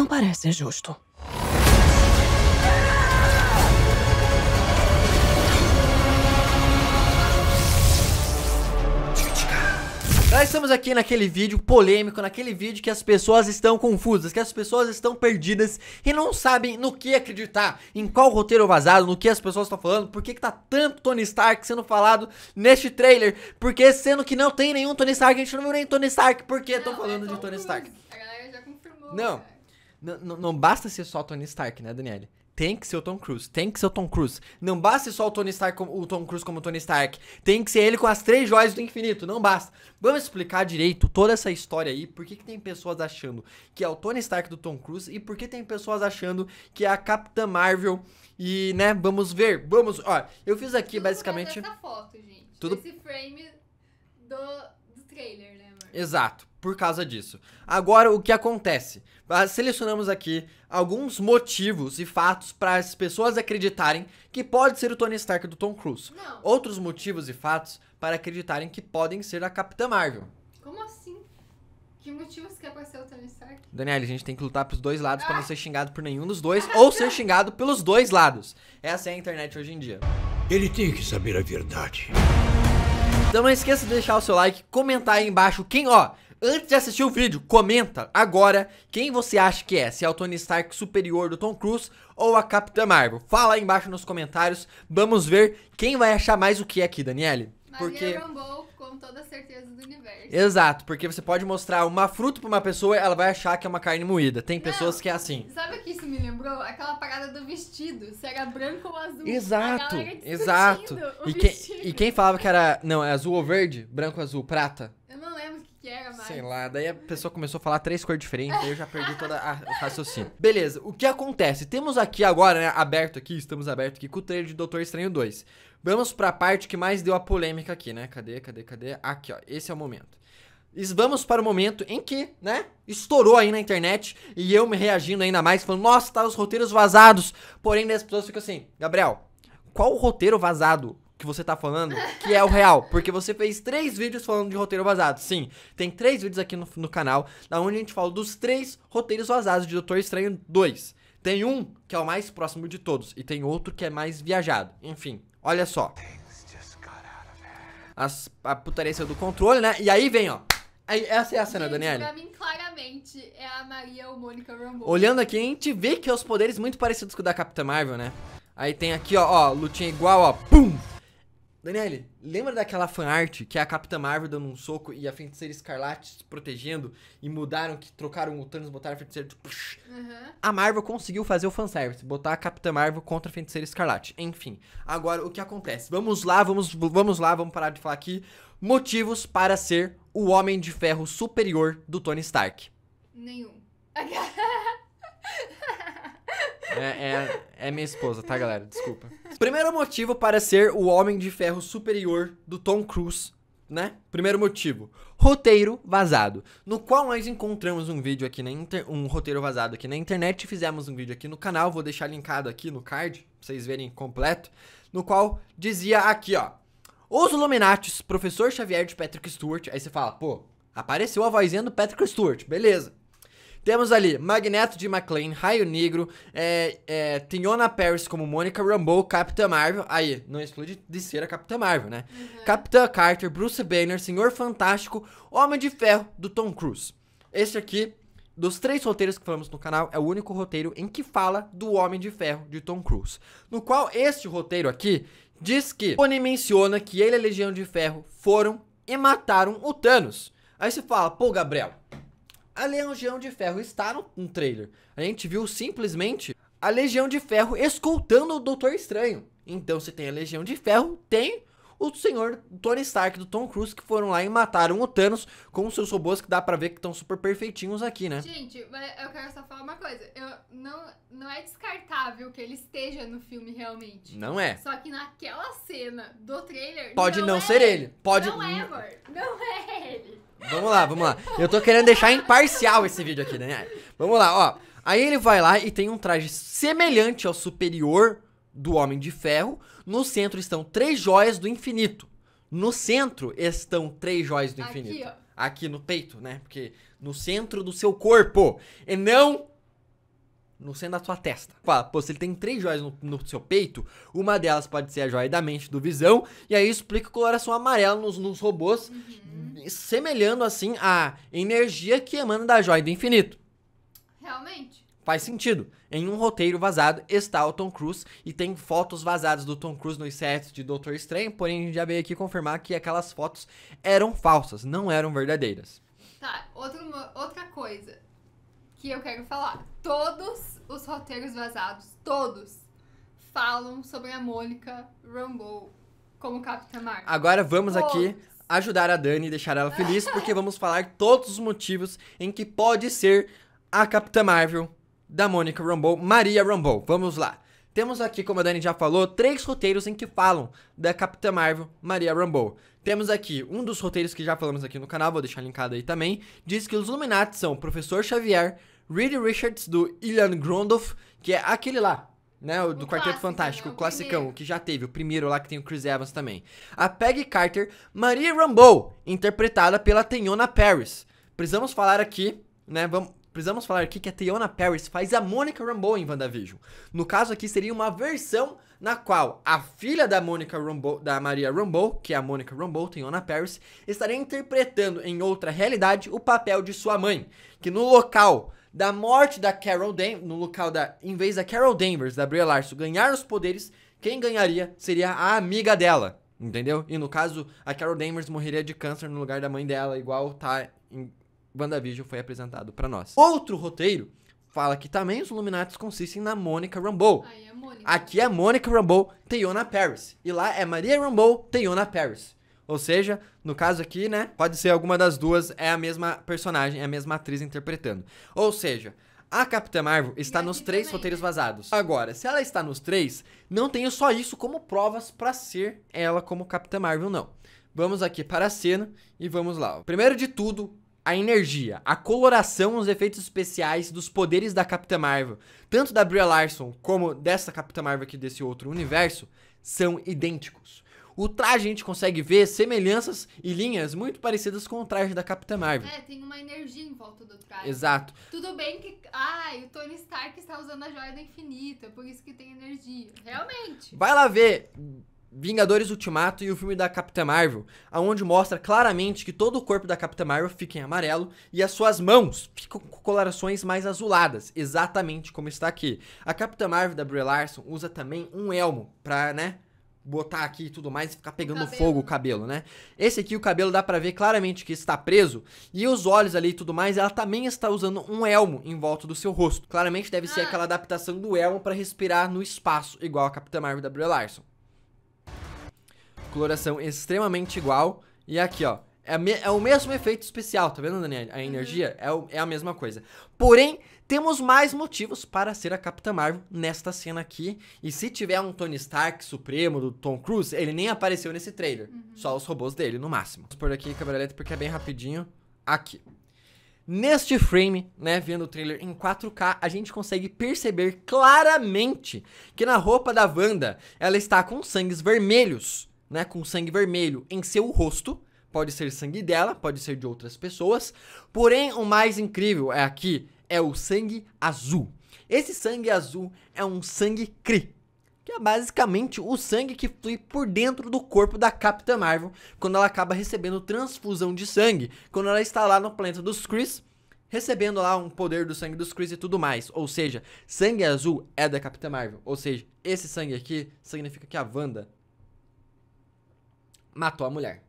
Não parece é justo. Nós estamos aqui naquele vídeo polêmico, naquele vídeo que as pessoas estão confusas, que as pessoas estão perdidas e não sabem no que acreditar, em qual roteiro vazado, no que as pessoas estão falando, por que, que tá tanto Tony Stark sendo falado neste trailer, porque sendo que não tem nenhum Tony Stark, a gente não viu nem Tony Stark, por que estão falando é de Tony Stark? A galera já confirmou. Não. Cara não basta ser só Tony Stark, né, Daniele? Tem que ser o Tom Cruise, tem que ser o Tom Cruise. Não basta ser só o Tony Stark, o Tom Cruise como Tony Stark. Tem que ser ele com as três joias do infinito, não basta. Vamos explicar direito toda essa história aí, por que, que tem pessoas achando que é o Tony Stark do Tom Cruise e por que tem pessoas achando que é a Capitã Marvel e, né, vamos ver, vamos, ó, eu fiz aqui Tudo basicamente... Tudo foto, gente, Tudo... esse frame do, do trailer, né, amor? Exato, por causa disso. Agora, o que acontece? Ah, selecionamos aqui alguns motivos e fatos para as pessoas acreditarem que pode ser o Tony Stark do Tom Cruise. Não. Outros motivos e fatos para acreditarem que podem ser a Capitã Marvel. Como assim? Que motivos quer é para ser o Tony Stark? Daniel, a gente tem que lutar pros dois lados ah. para não ser xingado por nenhum dos dois ou ser xingado pelos dois lados. Essa é a internet hoje em dia. Ele tem que saber a verdade. Então não esqueça de deixar o seu like, comentar aí embaixo quem, ó, Antes de assistir o vídeo, comenta agora quem você acha que é, se é o Tony Stark superior do Tom Cruise ou a Capitã Marvel. Fala aí embaixo nos comentários, vamos ver quem vai achar mais o que é aqui, Daniele. Porque... Rambeau, com toda a certeza do universo. Exato, porque você pode mostrar uma fruta pra uma pessoa, ela vai achar que é uma carne moída. Tem Não, pessoas que é assim. Sabe o que isso me lembrou? Aquela parada do vestido, se era branco ou azul. Exato, exato. E quem, e quem falava que era. Não, é azul ou verde? Branco, azul, prata que era mais. Sei lá, daí a pessoa começou a falar três cores diferentes, aí eu já perdi toda a o raciocínio. Beleza, o que acontece? Temos aqui agora, né, aberto aqui, estamos aberto aqui com o trailer de Doutor Estranho 2. Vamos pra parte que mais deu a polêmica aqui, né? Cadê, cadê, cadê? Aqui, ó, esse é o momento. E vamos para o momento em que, né, estourou aí na internet e eu me reagindo ainda mais, falando, nossa, tá os roteiros vazados. Porém, as pessoas ficam assim, Gabriel, qual o roteiro vazado? que você tá falando que é o real. Porque você fez três vídeos falando de roteiro vazado. Sim, tem três vídeos aqui no, no canal, da onde a gente fala dos três roteiros vazados de Doutor Estranho 2. Tem um que é o mais próximo de todos, e tem outro que é mais viajado. Enfim, olha só. As, a putaria do controle, né? E aí vem, ó. Aí, essa é a cena, Danielle. Daniela. Pra mim, claramente, é a Maria ou Mônica Olhando aqui, a gente vê que é os poderes muito parecidos com o da Capitã Marvel, né? Aí tem aqui, ó, ó, lutinha igual, ó, pum, Daniele, lembra daquela fanart que a Capitã Marvel dando um soco e a Feiticeira Escarlate se protegendo e mudaram, que trocaram o Thanos, botaram a Feiticeira... Push. Tipo, uhum. A Marvel conseguiu fazer o fanservice, botar a Capitã Marvel contra a Feiticeira Escarlate. Enfim, agora o que acontece? Vamos lá, vamos, vamos lá, vamos parar de falar aqui. Motivos para ser o Homem de Ferro superior do Tony Stark. Nenhum. É, é, é minha esposa, tá, galera? Desculpa. Primeiro motivo para ser o Homem de Ferro superior do Tom Cruise né? Primeiro motivo, roteiro vazado, no qual nós encontramos um vídeo aqui na inter... um roteiro vazado aqui na internet, fizemos um vídeo aqui no canal, vou deixar linkado aqui no card, pra vocês verem completo, no qual dizia aqui, ó: Os Illuminati, professor Xavier de Patrick Stewart. Aí você fala: "Pô, apareceu a vozinha do Patrick Stewart, beleza?" Temos ali Magneto de McLean, Raio Negro, é, é, Tiona Paris como Mônica Rambeau, Capitã Marvel. Aí, não exclude de ser a Capitã Marvel, né? Uhum. Capitã Carter, Bruce Banner, Senhor Fantástico, Homem de Ferro, do Tom Cruise. Esse aqui, dos três roteiros que falamos no canal, é o único roteiro em que fala do Homem de Ferro, de Tom Cruise. No qual este roteiro aqui diz que Tony menciona que ele e a Legião de Ferro foram e mataram o Thanos. Aí você fala, pô, Gabriel, a Legião de Ferro está no trailer. A gente viu simplesmente a Legião de Ferro escoltando o Doutor Estranho. Então, se tem a Legião de Ferro, tem o senhor Tony Stark do Tom Cruise que foram lá e mataram o Thanos com os seus robôs que dá para ver que estão super perfeitinhos aqui, né? Gente, eu quero só falar uma coisa. Eu, não, não é descartável que ele esteja no filme realmente. Não é. Só que naquela cena do trailer. Pode não, não é. ser ele. Pode. Não é, amor. Não é. Vamos lá, vamos lá. Eu tô querendo deixar imparcial esse vídeo aqui, né? Vamos lá, ó. Aí ele vai lá e tem um traje semelhante ao superior do Homem de Ferro. No centro estão três joias do infinito. No centro estão três joias do infinito. Aqui, ó. Aqui no peito, né? Porque no centro do seu corpo. E não no centro da sua testa. Fala, pô, se ele tem três joias no, no, seu peito, uma delas pode ser a joia da mente do Visão, e aí explica a coloração amarela nos, nos robôs, uhum. semelhando assim a energia que emana da joia do infinito. Realmente. Faz sentido. Em um roteiro vazado está o Tom Cruise e tem fotos vazadas do Tom Cruise nos sets de Doutor Estranho, porém a gente já veio aqui confirmar que aquelas fotos eram falsas, não eram verdadeiras. Tá, outro, outra coisa que eu quero falar. Todos os roteiros vazados, todos, falam sobre a Mônica Rambeau como Capitã Marvel. Agora vamos todos. aqui ajudar a Dani e deixar ela feliz, porque vamos falar todos os motivos em que pode ser a Capitã Marvel da Mônica Rambeau, Maria Rambeau. Vamos lá. Temos aqui, como a Dani já falou, três roteiros em que falam da Capitã Marvel, Maria Rambeau. Temos aqui um dos roteiros que já falamos aqui no canal, vou deixar linkado aí também, diz que os Illuminati são o Professor Xavier, Reed Richards do Ilan Grondoff, que é aquele lá, né, do Quarteto clássico, Fantástico, né, o classicão, primeiro. que já teve, o primeiro lá que tem o Chris Evans também. A Peggy Carter, Maria Rambeau, interpretada pela Teyona Paris. Precisamos falar aqui, né, vamos, precisamos falar aqui que a Teyona Paris faz a Monica Rambeau em WandaVision. No caso aqui seria uma versão na qual a filha da Monica Rambeau, da Maria Rambeau, que é a Monica Rambeau, Teyona Paris, estaria interpretando em outra realidade o papel de sua mãe, que no local da morte da Carol Danvers, no local da, em vez da Carol Danvers, da Brie Larson ganhar os poderes, quem ganharia seria a amiga dela, entendeu? E no caso, a Carol Danvers morreria de câncer no lugar da mãe dela, igual tá em WandaVision foi apresentado para nós. Outro roteiro fala que também os Illuminati consistem na Monica Rambeau. Ai, é Monica. Aqui é Monica Rambeau, Teyona Paris. E lá é Maria Rambeau, Teyona Paris. Ou seja, no caso aqui, né? Pode ser alguma das duas, é a mesma personagem, é a mesma atriz interpretando. Ou seja, a Capitã Marvel está nos três também, roteiros vazados. Agora, se ela está nos três, não tenho só isso como provas para ser ela como Capitã Marvel, não. Vamos aqui para a cena e vamos lá. Primeiro de tudo, a energia, a coloração, os efeitos especiais dos poderes da Capitã Marvel, tanto da Brie Larson como dessa Capitã Marvel aqui desse outro universo, são idênticos. O traje a gente consegue ver semelhanças e linhas muito parecidas com o traje da Capitã Marvel. É, tem uma energia em volta do traje. Exato. Tudo bem que, ah, o Tony Stark está usando a joia do infinito, é por isso que tem energia. Realmente. Vai lá ver Vingadores Ultimato e o filme da Capitã Marvel, aonde mostra claramente que todo o corpo da Capitã Marvel fica em amarelo e as suas mãos ficam com colorações mais azuladas, exatamente como está aqui. A Capitã Marvel da Brie Larson usa também um elmo para, né, botar aqui e tudo mais e ficar pegando fogo o cabelo, né? Esse aqui, o cabelo dá pra ver claramente que está preso e os olhos ali e tudo mais, ela também está usando um elmo em volta do seu rosto. Claramente deve ah. ser aquela adaptação do elmo para respirar no espaço, igual a Capitã Marvel da Brie Larson. Coloração extremamente igual. E aqui, ó, é, é o mesmo efeito especial, tá vendo, Daniel? A uhum. energia uhum. é, o, é a mesma coisa. Porém, temos mais motivos para ser a Capitã Marvel nesta cena aqui. E se tiver um Tony Stark supremo do Tom Cruise, ele nem apareceu nesse trailer. Uhum. Só os robôs dele, no máximo. Vamos por aqui, câmera elétrica, porque é bem rapidinho. Aqui. Neste frame, né, vendo o trailer em 4K, a gente consegue perceber claramente que na roupa da Wanda, ela está com sangues vermelhos, né, com sangue vermelho em seu rosto, pode ser sangue dela, pode ser de outras pessoas, porém o mais incrível é aqui, é o sangue azul. Esse sangue azul é um sangue Kree, que é basicamente o sangue que flui por dentro do corpo da Capitã Marvel quando ela acaba recebendo transfusão de sangue, quando ela está lá no planeta dos Krees, recebendo lá um poder do sangue dos Krees e tudo mais. Ou seja, sangue azul é da Capitã Marvel. Ou seja, esse sangue aqui significa que a Wanda matou a mulher.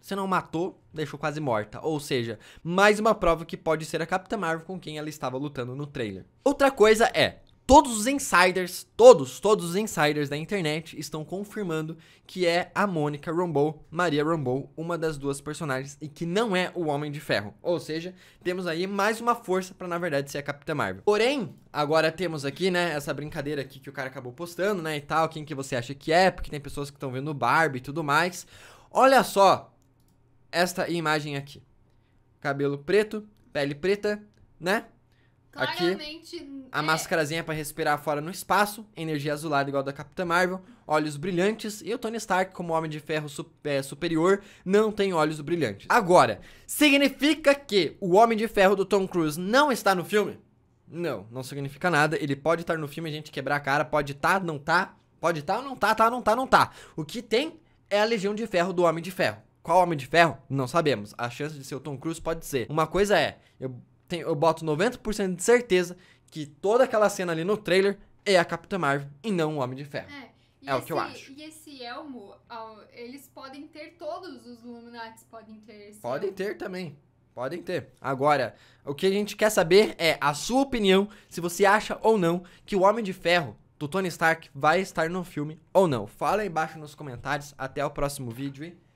Você não matou, deixou quase morta. Ou seja, mais uma prova que pode ser a Capitã Marvel com quem ela estava lutando no trailer. Outra coisa é, todos os insiders, todos, todos os insiders da internet estão confirmando que é a Mônica Rambeau, Maria Rambeau, uma das duas personagens e que não é o Homem de Ferro. Ou seja, temos aí mais uma força para na verdade ser a Capitã Marvel. Porém, agora temos aqui, né, essa brincadeira aqui que o cara acabou postando, né, e tal, quem que você acha que é, porque tem pessoas que estão vendo Barbie e tudo mais. Olha só, esta imagem aqui. Cabelo preto, pele preta, né? Claramente, aqui, a é. máscarazinha para respirar fora no espaço, energia azulada igual da Capitã Marvel, olhos brilhantes e o Tony Stark como Homem de Ferro su é, superior não tem olhos brilhantes. Agora, significa que o Homem de Ferro do Tom Cruise não está no filme? Não, não significa nada. Ele pode estar no filme, a gente quebrar a cara, pode estar, tá, não tá, pode estar, tá não tá, tá, não tá, não tá. O que tem é a Legião de Ferro do Homem de Ferro. Qual Homem de Ferro? Não sabemos. A chance de ser o Tom Cruise pode ser. Uma coisa é, eu, tenho, eu boto 90% de certeza que toda aquela cena ali no trailer é a Capitã Marvel e não o Homem de Ferro. É. E é esse, o que eu acho. E esse elmo, eles podem ter todos os Illuminati podem ter esse Podem elmo. ter também. Podem ter. Agora, o que a gente quer saber é a sua opinião, se você acha ou não que o Homem de Ferro do Tony Stark vai estar no filme ou não. Fala aí embaixo nos comentários. Até o próximo vídeo e